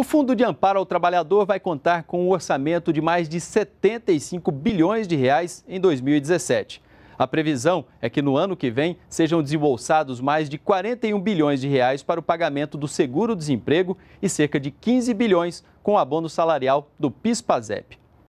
O Fundo de Amparo ao Trabalhador vai contar com um orçamento de mais de 75 bilhões de reais em 2017. A previsão é que no ano que vem sejam desembolsados mais de 41 bilhões de reais para o pagamento do seguro-desemprego e cerca de 15 bilhões com o abono salarial do PIS-PASEP.